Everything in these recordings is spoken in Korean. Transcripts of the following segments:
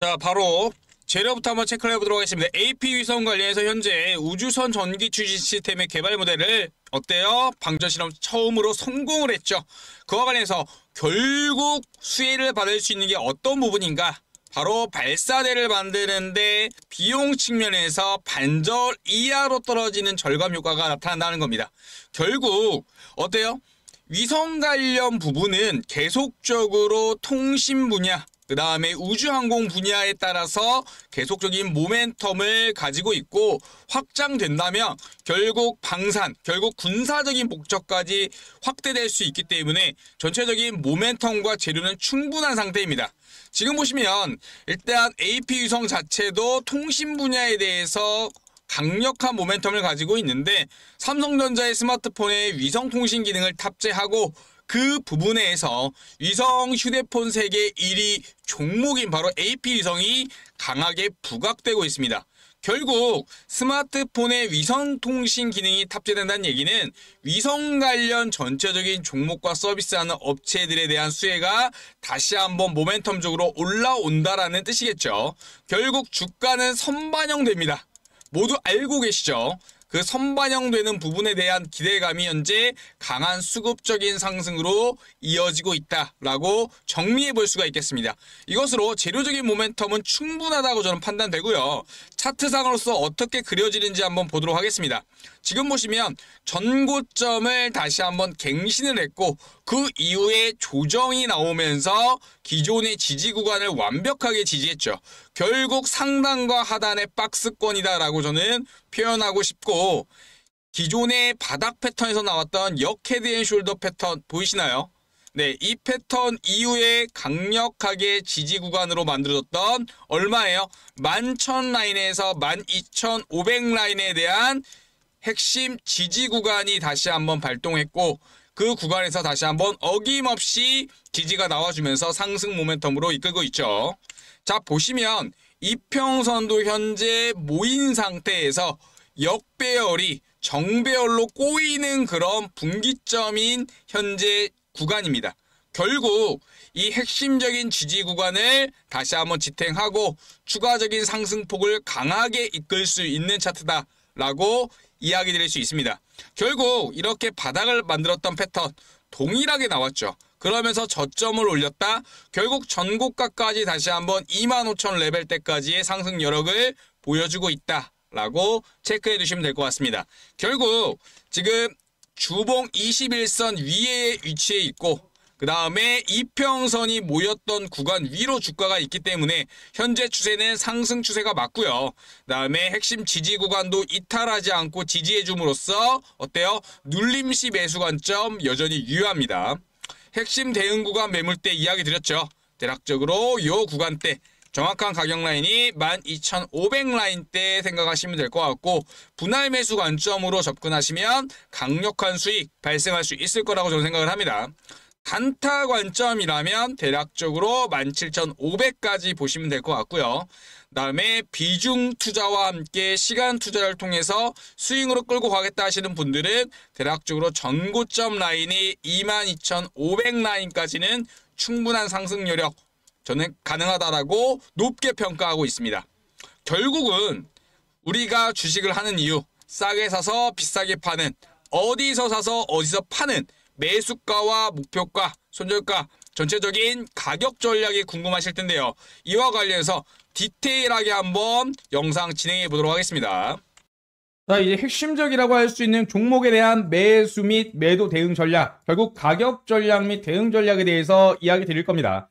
자 바로 재료부터 한번 체크를 해보도록 하겠습니다. AP 위성 관련해서 현재 우주선 전기 추진 시스템의 개발 모델을 어때요? 방전 실험 처음으로 성공을 했죠. 그와 관련해서 결국 수혜를 받을 수 있는 게 어떤 부분인가? 바로 발사대를 만드는데 비용 측면에서 반절 이하로 떨어지는 절감 효과가 나타난다는 겁니다. 결국 어때요? 위성 관련 부분은 계속적으로 통신 분야 그 다음에 우주항공 분야에 따라서 계속적인 모멘텀을 가지고 있고 확장된다면 결국 방산, 결국 군사적인 목적까지 확대될 수 있기 때문에 전체적인 모멘텀과 재료는 충분한 상태입니다. 지금 보시면 일단 AP 위성 자체도 통신 분야에 대해서 강력한 모멘텀을 가지고 있는데 삼성전자의 스마트폰에 위성통신 기능을 탑재하고 그 부분에서 위성 휴대폰 세계 1위 종목인 바로 AP 위성이 강하게 부각되고 있습니다. 결국 스마트폰에 위성 통신 기능이 탑재된다는 얘기는 위성 관련 전체적인 종목과 서비스하는 업체들에 대한 수혜가 다시 한번 모멘텀적으로 올라온다라는 뜻이겠죠. 결국 주가는 선반영됩니다. 모두 알고 계시죠? 그 선반영되는 부분에 대한 기대감이 현재 강한 수급적인 상승으로 이어지고 있다라고 정리해 볼 수가 있겠습니다. 이것으로 재료적인 모멘텀은 충분하다고 저는 판단되고요. 차트상으로서 어떻게 그려지는지 한번 보도록 하겠습니다. 지금 보시면 전고점을 다시 한번 갱신을 했고 그 이후에 조정이 나오면서 기존의 지지 구간을 완벽하게 지지했죠. 결국 상단과 하단의 박스권이다라고 저는 표현하고 싶고 기존의 바닥 패턴에서 나왔던 역헤드 앤 숄더 패턴 보이시나요? 네, 이 패턴 이후에 강력하게 지지 구간으로 만들어졌던 얼마예요? 11,000 라인에서 12,500 라인에 대한 핵심 지지 구간이 다시 한번 발동했고 그 구간에서 다시 한번 어김없이 지지가 나와주면서 상승 모멘텀으로 이끌고 있죠. 자 보시면 이평선도 현재 모인 상태에서 역배열이 정배열로 꼬이는 그런 분기점인 현재 구간입니다. 결국 이 핵심적인 지지 구간을 다시 한번 지탱하고 추가적인 상승폭을 강하게 이끌 수 있는 차트다라고 이야기 드릴 수 있습니다. 결국 이렇게 바닥을 만들었던 패턴 동일하게 나왔죠. 그러면서 저점을 올렸다. 결국 전고가까지 다시 한번 25,000 레벨 때까지의 상승 여력을 보여주고 있다. 라고 체크해 주시면될 것 같습니다. 결국 지금 주봉 21선 위에 위치해 있고 그 다음에 이평선이 모였던 구간 위로 주가가 있기 때문에 현재 추세는 상승 추세가 맞고요. 그 다음에 핵심 지지 구간도 이탈하지 않고 지지해줌으로써 어때요? 눌림시 매수 관점 여전히 유효합니다. 핵심 대응 구간 매물때 이야기 드렸죠. 대략적으로 요 구간대 정확한 가격 라인이 12,500 라인대 생각하시면 될 것 같고 분할 매수 관점으로 접근하시면 강력한 수익 발생할 수 있을 거라고 저는 생각을 합니다. 단타 관점이라면 대략적으로 17,500까지 보시면 될 것 같고요. 다음에 비중 투자와 함께 시간 투자를 통해서 스윙으로 끌고 가겠다 하시는 분들은 대략적으로 전고점 라인이 22,500 라인까지는 충분한 상승 여력 저는 가능하다라고 높게 평가하고 있습니다. 결국은 우리가 주식을 하는 이유, 싸게 사서 비싸게 파는, 어디서 사서 어디서 파는 매수가와 목표가, 손절가, 전체적인 가격 전략이 궁금하실 텐데요. 이와 관련해서 디테일하게 한번 영상 진행해 보도록 하겠습니다. 자, 이제 핵심적이라고 할 수 있는 종목에 대한 매수 및 매도 대응 전략, 결국 가격 전략 및 대응 전략에 대해서 이야기 드릴 겁니다.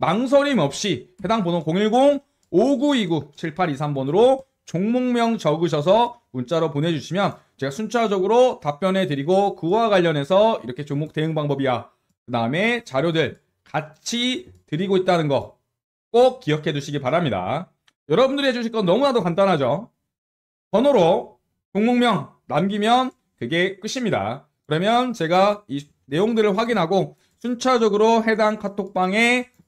망설임 없이 해당 번호 010-5929-7823번으로 종목명 적으셔서 문자로 보내주시면 제가 순차적으로 답변해 드리고 그와 관련해서 이렇게 종목 대응 방법이야 그 다음에 자료들 같이 드리고 있다는 거 꼭 기억해 두시기 바랍니다. 여러분들이 해주실 건 너무나도 간단하죠. 번호로 종목명 남기면 그게 끝입니다. 그러면 제가 이 내용들을 확인하고 순차적으로 해당 카톡방에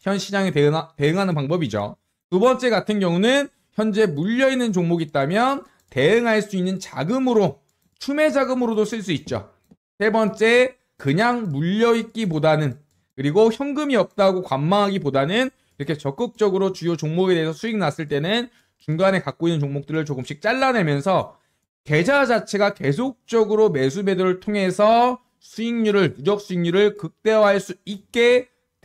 현 시장에 대응하, 대응하는 방법이죠. 두 번째 같은 경우는 현재 물려있는 종목이 있다면 대응할 수 있는 자금으로 추매 자금으로도 쓸 수 있죠. 세 번째 그냥 물려있기보다는 그리고 현금이 없다고 관망하기보다는 이렇게 적극적으로 주요 종목에 대해서 수익 났을 때는 중간에 갖고 있는 종목들을 조금씩 잘라내면서 계좌 자체가 계속적으로 매수 매도를 통해서 수익률을 누적 수익률을 극대화할 수 있게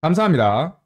감사합니다.